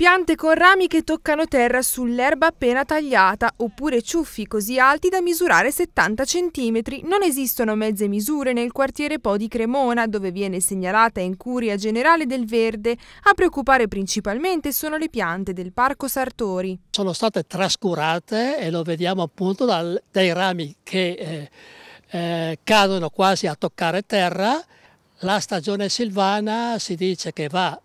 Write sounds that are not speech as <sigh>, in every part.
Piante con rami che toccano terra sull'erba appena tagliata, oppure ciuffi così alti da misurare 70 cm. Non esistono mezze misure nel quartiere Po di Cremona, dove viene segnalata in curia generale del verde. A preoccupare principalmente sono le piante del Parco Sartori. Sono state trascurate e lo vediamo appunto dal, dai rami che eh, eh, cadono quasi a toccare terra. La stagione silvana si dice che va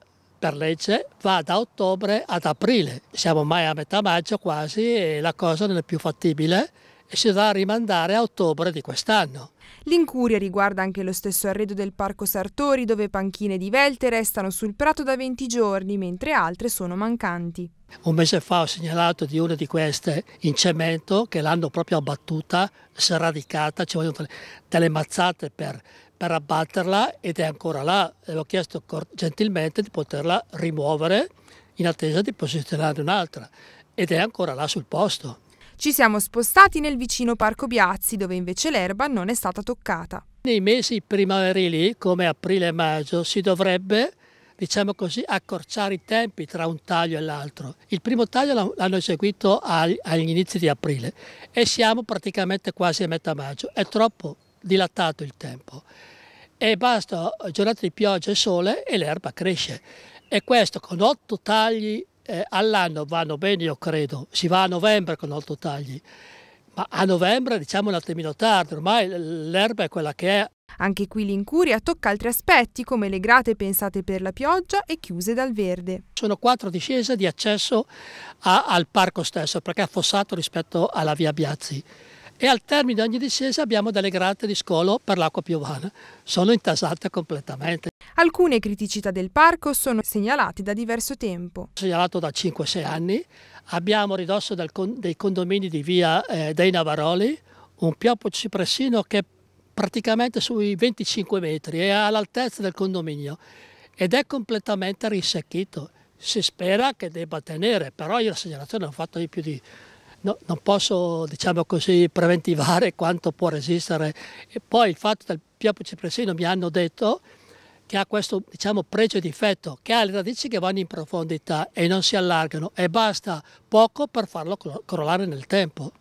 per legge va da ottobre ad aprile. Siamo mai a metà maggio quasi e la cosa non è più fattibile e si dovrà rimandare a ottobre di quest'anno. L'incuria riguarda anche lo stesso arredo del Parco Sartori, dove panchine di velte restano sul prato da 20 giorni, mentre altre sono mancanti. Un mese fa ho segnalato di una di queste in cemento che l'hanno proprio abbattuta, si è radicata, ci vogliono delle mazzate per per abbatterla ed è ancora là e ho chiesto gentilmente di poterla rimuovere in attesa di posizionare un'altra ed è ancora là sul posto. Ci siamo spostati nel vicino Parco Biazzi dove invece l'erba non è stata toccata. Nei mesi primaverili come aprile e maggio si dovrebbe diciamo così, accorciare i tempi tra un taglio e l'altro. Il primo taglio l'hanno eseguito agli inizi di aprile e siamo praticamente quasi a metà maggio, è troppo dilatato il tempo e basta giornate di pioggia e sole e l'erba cresce. E questo con otto tagli eh, all'anno vanno bene, io credo. Si va a novembre con otto tagli. Ma a novembre diciamo un attimino tardi, ormai l'erba è quella che è. Anche qui l'incuria tocca altri aspetti come le grate pensate per la pioggia e chiuse dal verde. Sono quattro discese di accesso a, al parco stesso perché è affossato rispetto alla via Biazzi e al termine di ogni discesa abbiamo delle grate di scolo per l'acqua piovana. Sono intasate completamente. Alcune criticità del parco sono segnalate da diverso tempo. Segnalato da 5-6 anni, abbiamo a ridosso dei condomini di via eh, dei Navaroli un pioppo cipressino che è praticamente sui 25 metri, è all'altezza del condominio ed è completamente risecchito. Si spera che debba tenere, però io la segnalazione l'ho fatta di più di no, non posso diciamo così, preventivare <laughs> quanto può resistere. E poi il fatto del pioppo cipressino mi hanno detto che ha questo diciamo, pregio difetto, che ha le radici che vanno in profondità e non si allargano e basta poco per farlo crollare nel tempo.